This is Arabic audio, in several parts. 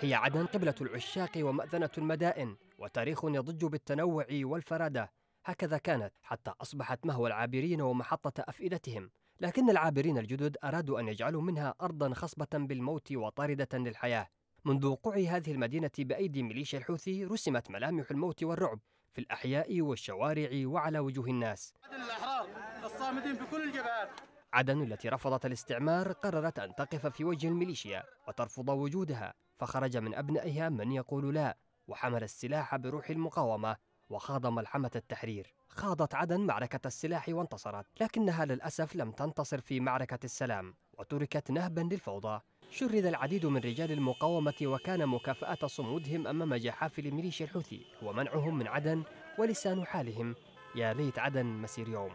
هي عدن قبلة العشاق ومأذنة المدائن وتاريخ يضج بالتنوع والفرادة هكذا كانت حتى أصبحت مهوى العابرين ومحطة أفئدتهم لكن العابرين الجدد أرادوا أن يجعلوا منها أرضا خصبة بالموت وطاردة للحياة منذ وقوع هذه المدينة بأيدي ميليشيا الحوثي رسمت ملامح الموت والرعب في الأحياء والشوارع وعلى وجوه الناس عدن الأحرار الصامدين الجبهات عدن التي رفضت الاستعمار قررت أن تقف في وجه الميليشيا وترفض وجودها فخرج من أبنائها من يقول لا وحمل السلاح بروح المقاومة وخاض ملحمة التحرير خاضت عدن معركة السلاح وانتصرت لكنها للأسف لم تنتصر في معركة السلام وتركت نهبا للفوضى شرد العديد من رجال المقاومة وكان مكافأة صمودهم أمام جحافل ميليشيا الحوثي ومنعهم من عدن ولسان حالهم يا ليت عدن مسير يوم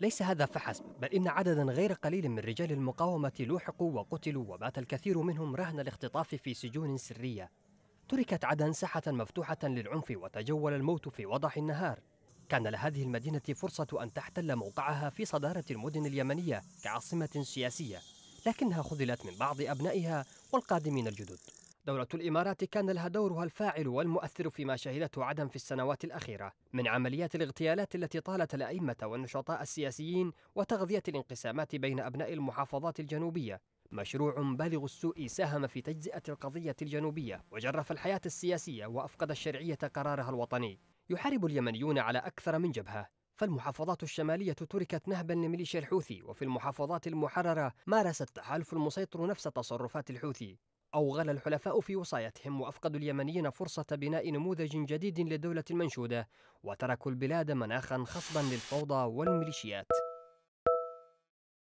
ليس هذا فحسب بل إن عددا غير قليل من رجال المقاومة لوحقوا وقتلوا وبات الكثير منهم رهن الاختطاف في سجون سرية تركت عدن ساحة مفتوحة للعنف وتجول الموت في وضح النهار كان لهذه المدينة فرصة أن تحتل موقعها في صدارة المدن اليمنية كعاصمة سياسية لكنها خذلت من بعض أبنائها والقادمين الجدد دولة الإمارات كان لها دورها الفاعل والمؤثر فيما شهدته عدن في السنوات الأخيرة من عمليات الاغتيالات التي طالت الأئمة والنشطاء السياسيين وتغذية الانقسامات بين أبناء المحافظات الجنوبية مشروع بالغ السوء ساهم في تجزئة القضية الجنوبية وجرف الحياة السياسية وأفقد الشرعية قرارها الوطني يحارب اليمنيون على أكثر من جبهة فالمحافظات الشمالية تركت نهبا لميليشيا الحوثي وفي المحافظات المحررة مارس التحالف المسيطر نفس تصرفات الحوثي أوغل الحلفاء في وصايتهم وأفقدوا اليمنيين فرصة بناء نموذج جديد للدولة المنشودة وتركوا البلاد مناخا خصبا للفوضى والميليشيات